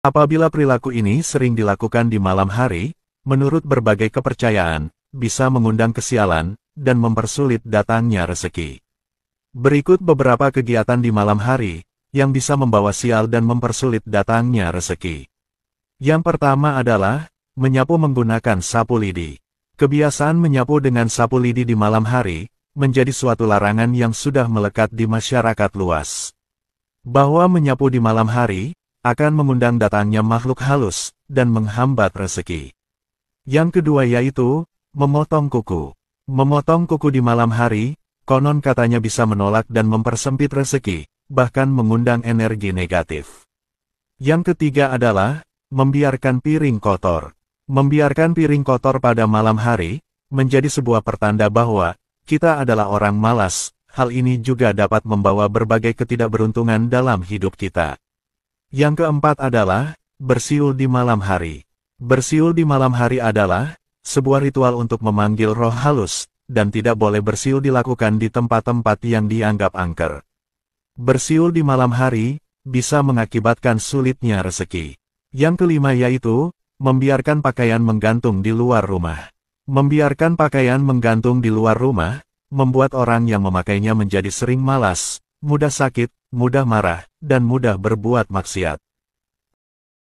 Apabila perilaku ini sering dilakukan di malam hari, menurut berbagai kepercayaan, bisa mengundang kesialan, dan mempersulit datangnya rezeki. Berikut beberapa kegiatan di malam hari, yang bisa membawa sial dan mempersulit datangnya rezeki. Yang pertama adalah, menyapu menggunakan sapu lidi. Kebiasaan menyapu dengan sapu lidi di malam hari, menjadi suatu larangan yang sudah melekat di masyarakat luas. Bahwa menyapu di malam hari, akan mengundang datangnya makhluk halus dan menghambat rezeki. Yang kedua yaitu, memotong kuku. Memotong kuku di malam hari, konon katanya bisa menolak dan mempersempit rezeki, bahkan mengundang energi negatif. Yang ketiga adalah, membiarkan piring kotor. Membiarkan piring kotor pada malam hari, menjadi sebuah pertanda bahwa, kita adalah orang malas, hal ini juga dapat membawa berbagai ketidakberuntungan dalam hidup kita. Yang keempat adalah, bersiul di malam hari. Bersiul di malam hari adalah, sebuah ritual untuk memanggil roh halus, dan tidak boleh bersiul dilakukan di tempat-tempat yang dianggap angker. Bersiul di malam hari, bisa mengakibatkan sulitnya rezeki. Yang kelima yaitu, membiarkan pakaian menggantung di luar rumah. Membiarkan pakaian menggantung di luar rumah, membuat orang yang memakainya menjadi sering malas, mudah sakit, mudah marah, dan mudah berbuat maksiat.